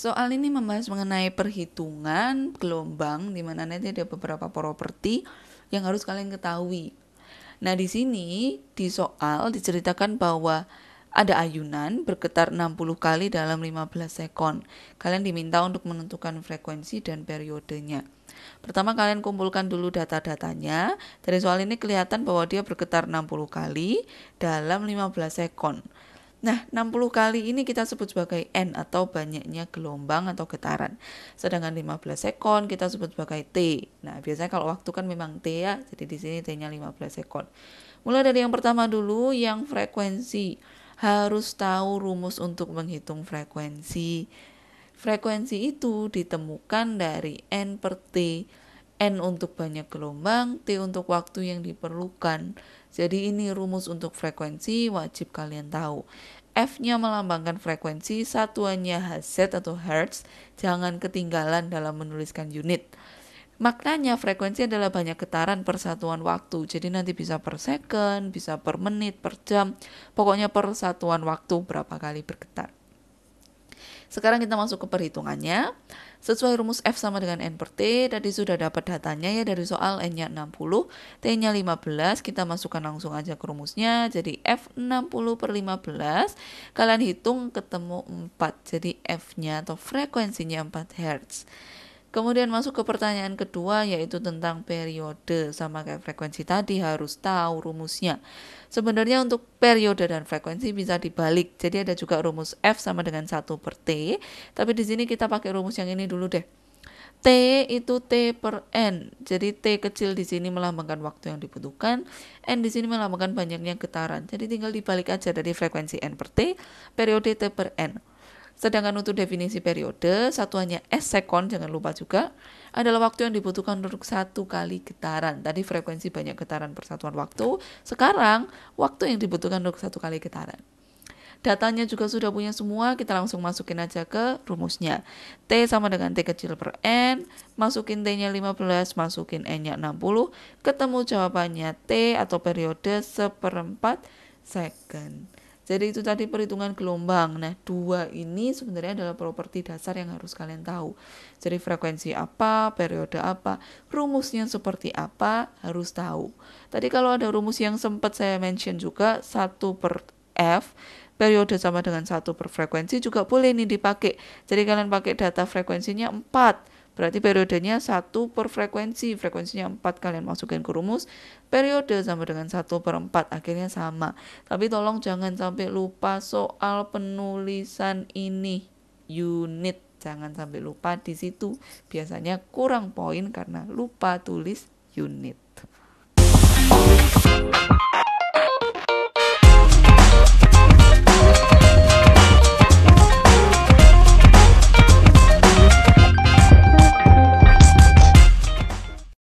Soal ini membahas mengenai perhitungan gelombang di mana nanti ada beberapa properti yang harus kalian ketahui. Nah, di sini di soal diceritakan bahwa ada ayunan bergetar 60 kali dalam 15 sekon. Kalian diminta untuk menentukan frekuensi dan periodenya. Pertama kalian kumpulkan dulu data-datanya. Dari soal ini kelihatan bahwa dia bergetar 60 kali dalam 15 sekon. Nah, 60 kali ini kita sebut sebagai N atau banyaknya gelombang atau getaran. Sedangkan 15 sekon kita sebut sebagai T. Nah, biasanya kalau waktu kan memang T ya, jadi di sini T-nya 15 sekon. Mulai dari yang pertama dulu, yang frekuensi. Harus tahu rumus untuk menghitung frekuensi. Frekuensi itu ditemukan dari N per T N untuk banyak gelombang, T untuk waktu yang diperlukan. Jadi ini rumus untuk frekuensi wajib kalian tahu. F-nya melambangkan frekuensi, satuannya Hz atau Hertz, jangan ketinggalan dalam menuliskan unit. Maknanya frekuensi adalah banyak getaran per satuan waktu, jadi nanti bisa per second, bisa per menit, per jam, pokoknya per satuan waktu berapa kali bergetar. Sekarang kita masuk ke perhitungannya. Sesuai rumus F sama dengan N per T, tadi sudah dapat datanya ya dari soal N-nya 60, T-nya 15, kita masukkan langsung aja ke rumusnya, jadi F 60 per 15, kalian hitung ketemu 4, jadi F-nya atau frekuensinya 4 Hz. Kemudian masuk ke pertanyaan kedua yaitu tentang periode sama kayak frekuensi tadi harus tahu rumusnya. Sebenarnya untuk periode dan frekuensi bisa dibalik. Jadi ada juga rumus F sama dengan 1 per T. Tapi di sini kita pakai rumus yang ini dulu deh. T itu T per N. Jadi T kecil di sini melambangkan waktu yang dibutuhkan. N di sini melambangkan banyaknya getaran. Jadi tinggal dibalik aja dari frekuensi N per T, periode T per N. Sedangkan untuk definisi periode, satuannya S second, jangan lupa juga, adalah waktu yang dibutuhkan untuk satu kali getaran. Tadi frekuensi banyak getaran per satuan waktu, sekarang waktu yang dibutuhkan untuk satu kali getaran. Datanya juga sudah punya semua, kita langsung masukin aja ke rumusnya. T sama dengan T kecil per N, masukin T-nya 15, masukin N-nya 60, ketemu jawabannya T atau periode seperempat second. Jadi itu tadi perhitungan gelombang. Nah, dua ini sebenarnya adalah properti dasar yang harus kalian tahu. Jadi frekuensi apa, periode apa, rumusnya seperti apa, harus tahu. Tadi kalau ada rumus yang sempat saya mention juga, 1 per F, periode sama dengan 1 per frekuensi juga boleh ini dipakai. Jadi kalian pakai data frekuensinya 4 Berarti periodenya satu per frekuensi. Frekuensinya 4 kalian masukin ke rumus. Periode sama dengan 1 per 4. Akhirnya sama. Tapi tolong jangan sampai lupa soal penulisan ini. Unit. Jangan sampai lupa di situ. Biasanya kurang poin karena lupa tulis unit.